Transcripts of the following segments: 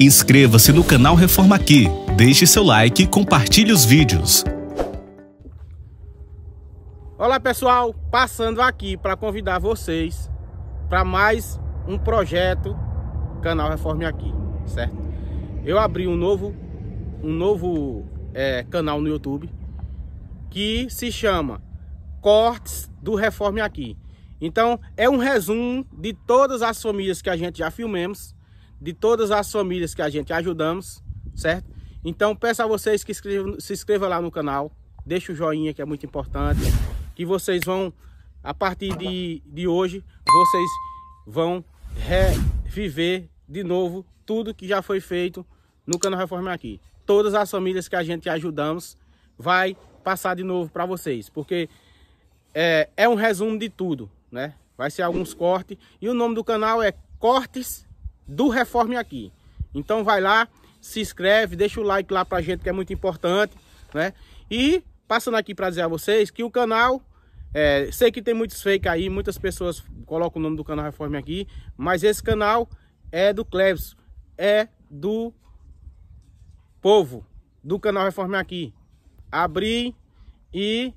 Inscreva-se no canal Reforma Aqui, deixe seu like e compartilhe os vídeos. Olá pessoal, passando aqui para convidar vocês para mais um projeto canal Reforma Aqui, certo? Eu abri um novo, um novo é, canal no YouTube que se chama cortes do Reforme Aqui. Então, é um resumo de todas as famílias que a gente já filmemos, de todas as famílias que a gente ajudamos, certo? Então, peço a vocês que se inscrevam lá no canal, deixe o joinha, que é muito importante, que vocês vão, a partir de, de hoje, vocês vão reviver de novo tudo que já foi feito no canal Reforma Aqui. Todas as famílias que a gente ajudamos vai passar de novo para vocês, porque é, é um resumo de tudo, né? Vai ser alguns cortes. E o nome do canal é Cortes do Reforme Aqui. Então vai lá, se inscreve, deixa o like lá pra gente que é muito importante, né? E passando aqui para dizer a vocês que o canal, é, sei que tem muitos fake aí, muitas pessoas colocam o nome do canal Reforme aqui, mas esse canal é do Cleves, é do povo, do canal Reforme aqui. Abri e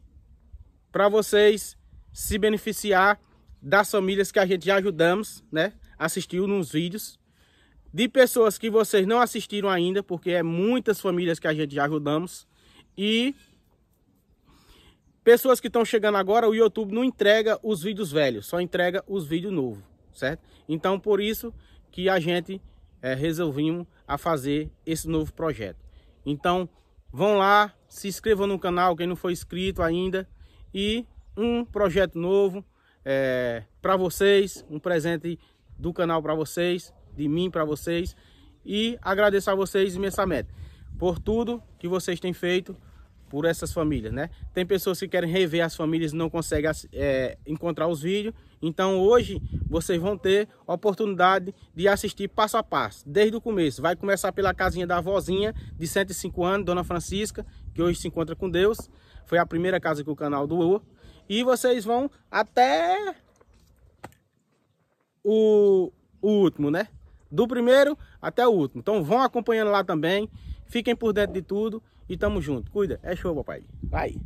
para vocês se beneficiar das famílias que a gente já ajudamos, né? Assistiu nos vídeos. De pessoas que vocês não assistiram ainda, porque é muitas famílias que a gente já ajudamos. E pessoas que estão chegando agora, o YouTube não entrega os vídeos velhos, só entrega os vídeos novos, certo? Então, por isso que a gente é, resolvimos a fazer esse novo projeto. Então, vão lá, se inscrevam no canal, quem não foi inscrito ainda, e um projeto novo é, para vocês, um presente do canal para vocês, de mim para vocês e agradeço a vocês imensamente por tudo que vocês têm feito por essas famílias, né? Tem pessoas que querem rever as famílias e não conseguem é, encontrar os vídeos. Então hoje vocês vão ter a oportunidade de assistir passo a passo, desde o começo. Vai começar pela casinha da avózinha de 105 anos, Dona Francisca, que hoje se encontra com Deus. Foi a primeira casa que o canal doou. E vocês vão até o, o último, né? Do primeiro até o último. Então vão acompanhando lá também. Fiquem por dentro de tudo. E tamo junto. Cuida. É show, papai. Vai.